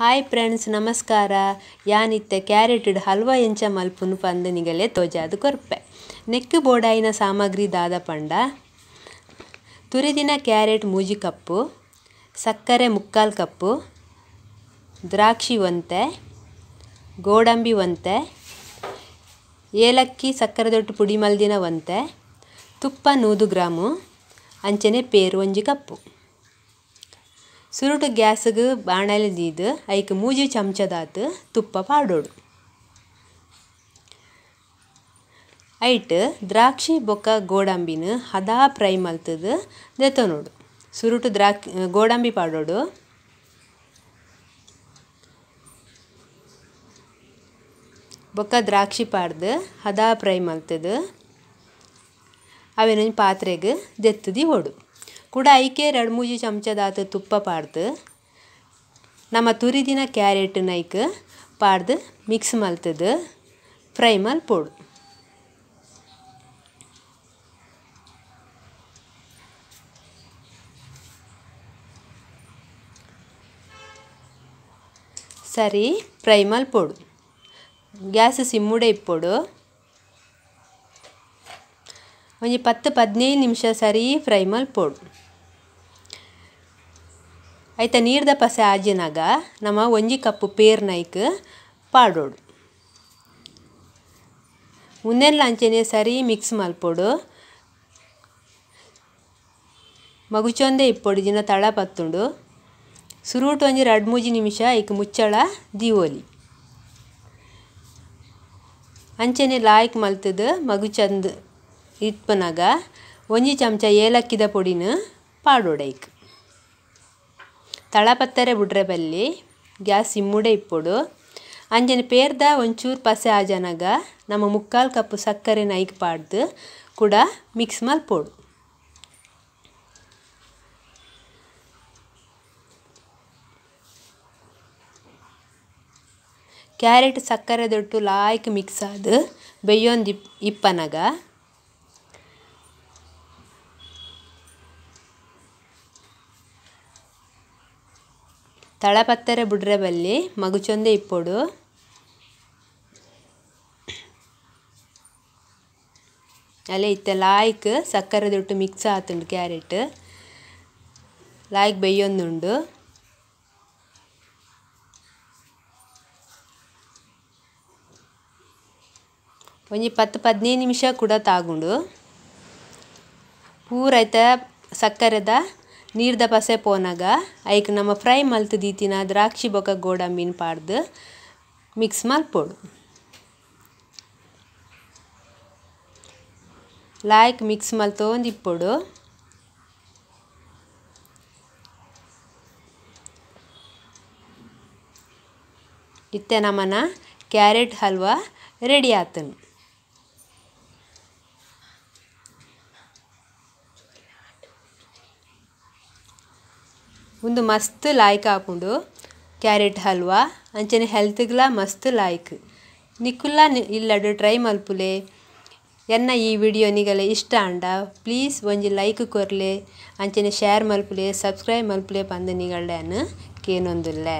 hi friends ನಮಸ್ಕಾರ ಯಾನಿತ್ಯ ಕ್ಯಾರೆಟ್ಡ್ ಹಲ್ವ ಎಂಚ ಮಲ್ಪುನು ಪಂದ ನಿಗಲೆ ತೋಜಾದು ಕೊರ್ಪೆ neck ಬೋಡಾಯಿನ ಸಾಮಗ್ರಿ ದಾದ ಪಂಡ ತುರಿದಿನ ಕ್ಯಾರೆಟ್ ಮೂಜಿ ಕಪ್ಪು ಸಕ್ಕರೆ ಮುಕ್ಕಾಲು ಕಪ್ಪು ದ್ರಾಕ್ಷಿ ಒಂತೆ ಗೋಡಂಬಿ ಒಂತೆ ಏಲಕ್ಕಿ ಸಕ್ಕರೆ ದೊಡ್ಡ ಪುಡಿ ಮಲ್ದಿನ ಒಂತೆ ತುಪ್ಪ ನೂದು ಗ್ರಾಮು ಅಂಚನೆ ಪೇರು ಒಂಜಿ ಕಪ್ಪು ಸುರುಟು கேஸுக்கு ಬಾಣಲೆ ದೀದು ಐಕ್ ಮೂಜಿ ಚಮಚದಾತು ತುಪ್ಪ ಪಾಡೋಡು ಐಟ್ ದ್ರಾಕ್ಷಿ ಬೊಕ್ಕ ಗೋಡಂಬಿನ ಹದಾ ಪ್ರೈ ಮಲ್ತದ ದೆತ್ತನೋಡು ಸುರುಟು ದ್ರಾಕ್ಷಿ ಗೋಡಂಬಿ ಪಾಡೋಡು ಬೊಕ್ಕ ದ್ರಾಕ್ಷಿ ಪಾಡ್ದು ಹದಾ ಪ್ರೈ ಮಲ್ತದ ಅವೆನ ಪಾತ್ರೆಗೆ ದೆತ್ತದಿ ಓಡು ಕೂಡ ಐಕೆ ಎರಡು ಮೂಜಿ ಚಮಚದಾತ ತುಪ್ಪ ಪಾಡ್ದು ನಮ್ಮ ತುರಿದಿನ ಕ್ಯಾರೆಟ್ ನೈಕ್ ಪಾಡ್ದು ಮಿಕ್ಸ್ ಮಲ್ತದು ಫ್ರೈ ಪೋಡು ಸರಿ ಫ್ರೈ ಪೋಡು ಗ್ಯಾಸ್ ಸಿಮ್ಮುಡೆ ಇಪ್ಪೋಡು ಒಂಜಿ ಪತ್ತು ಪದಿನೈದು ನಿಮಿಷ ಸರಿ ಫ್ರೈ ಮಲ್ಪೊಡು ಐತ ನೀರ್ದ ಪಸೆ ಆಜಿನಾಗ ನಮ್ಮ ಒಂಜಿ ಕಪ್ಪು ಪೇರ್ನೈಕ್ ಪಾಡೋಡು ಉನ್ನೆಲ್ಲ ಅಂಚೆನೆ ಸರಿ ಮಿಕ್ಸ್ ಮಲ್ಪೊಡು ಮಗುಚೊಂದೆ ಇಪ್ಪೊಡು ದಿನ ತಳ ಪತ್ತುಂಡು ಸುರುಟು ಒಂಜಿ ಎರಡು ಮೂಜಿ ನಿಮಿಷ ಈಗ ಮುಚ್ಚಳ ದೀವೋಲಿ ಅಂಚೆನೆ ಲಾಯ್ಕ್ ಮಗು ಚಂದ ಇಟ್ಪನಾಗ ಒಂಜಿ ಚಮಚ ಏಲಕ್ಕಿದ ಪುಡಿನ ಪಾಡೋಡೈಕ್ ತಳಪತ್ತರೆ ಬುಡ್ರೆ ಬಲ್ಲಿ ಗ್ಯಾಸ್ ಇಮ್ಮುಡೆ ಇಪ್ಪೊಡು ಅಂಜನ ಪೇರ್ದ ಒಂಚೂರು ಪಸೆ ಆಜನಾಗ ನಮ್ಮ ಮುಕ್ಕಾಲು ಕಪ್ಪು ಸಕ್ಕರೆ ನೈಕ್ ಪಾಡ್ದು ಕೂಡ ಮಿಕ್ಸ್ ಪೋಡು ಕ್ಯಾರೆಟ್ ಸಕ್ಕರೆ ದೊಡ್ಡ ಲಾಯ್ಕ್ ಮಿಕ್ಸ್ ಆದ ಬೆಯ್ಯೊಂದು ಇಪ್ಪನಾಗ ತಳಪತ್ತರೆ ಬುಡ್ರೆ ಬಲ್ಲಿ ಮಗುಚೊಂದೆ ಇಪ್ಪೊಡು ಅಲ್ಲೇ ಇತ್ತೆ ಲಾಯ್ಕ್ ಸಕ್ಕರೆ ದೊಟ್ಟು ಮಿಕ್ಸ್ ಆತುಂಡು ಕ್ಯಾರೆಟ್ ಲಾಯ್ಕ್ ಬೆಯ್ಯೊಂದುಂಡು ಒಂಜಿ ಪತ್ತು ಪದಿನೈದು ನಿಮಿಷ ಕೂಡ ತಾಗುಂಡು ಪೂರೈತ ಸಕ್ಕರೆದ ನೀರ್ದ ಪಸೆ ಪೋನಾಗ ಐಕ್ ನಮ್ಮ ಫ್ರೈ ದೀತಿನ ದ್ರಾಕ್ಷಿ ಬೊಕ ಗೋಡಂಬಿನ ಪಾಡ್ದು ಮಿಕ್ಸ್ ಮಲ್ಪೊಡು ಲಾಯ್ಕ್ ಮಿಕ್ಸ್ ಮಲ್ತೊಂದು ಇಪ್ಪೊಡು ಇತ್ತೆ ನಮನ ಕ್ಯಾರೆಟ್ ಹಲ್ವಾ ರೆಡಿ ಆತನು ಉಂದು ಮಸ್ತ್ ಲಾಯ್ಕ್ ಆಪುಂಡು ಕ್ಯಾರೆಟ್ ಹಲ್ವಾ ಅಂಚನೆ ಹೆಲ್ತ್ಗ್ಲ ಮಸ್ತ್ ಲಾಯ್ಕ್ ನಿಕುಲ್ಲ ಇಲ್ಲಡು ಟ್ರೈ ಮಲ್ಪುಲೆ ಎನ್ನ ಈ ವಿಡಿಯೋ ನಿಗಲ ಇಷ್ಟ ಅಂಡ ಪ್ಲೀಸ್ ಒಂಜಿ ಲೈಕ್ ಕೊರ್ಲೆ ಅಂಚನೆ ಶೇರ್ ಮಲ್ಪುಲೆ ಸಬ್ಸ್ಕ್ರೈಬ್ ಮಲ್ಪುಲೆ ಪಂದ್ ಅನ್ನು ಕೇನೊಂದುಲ್ಲೆ